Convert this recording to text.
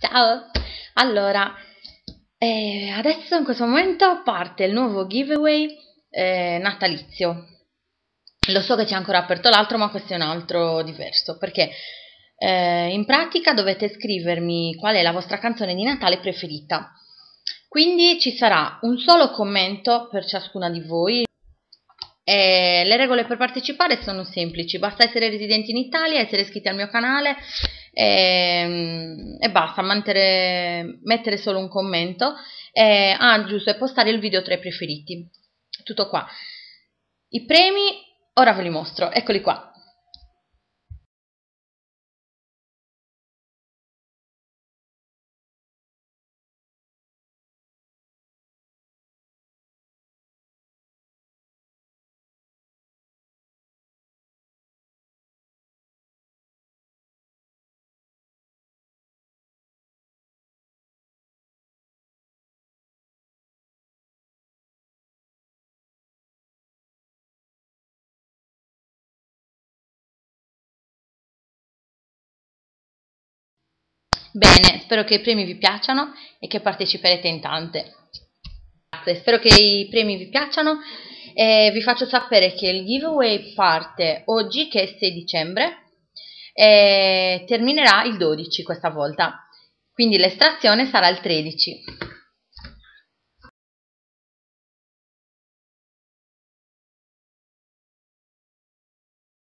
Ciao! Allora, eh, adesso in questo momento parte il nuovo giveaway eh, natalizio. Lo so che c'è ancora aperto l'altro, ma questo è un altro diverso, perché eh, in pratica dovete scrivermi qual è la vostra canzone di Natale preferita. Quindi ci sarà un solo commento per ciascuna di voi. E eh, le regole per partecipare sono semplici, basta essere residenti in Italia, essere iscritti al mio canale e, ehm, e basta, mantere, mettere solo un commento e, ah giusto, e postare il video tra i preferiti tutto qua i premi ora ve li mostro, eccoli qua Bene, spero che i premi vi piacciono e che parteciperete in tante. Grazie, spero che i premi vi piacciono e vi faccio sapere che il giveaway parte oggi che è 6 dicembre e terminerà il 12 questa volta, quindi l'estrazione sarà il 13.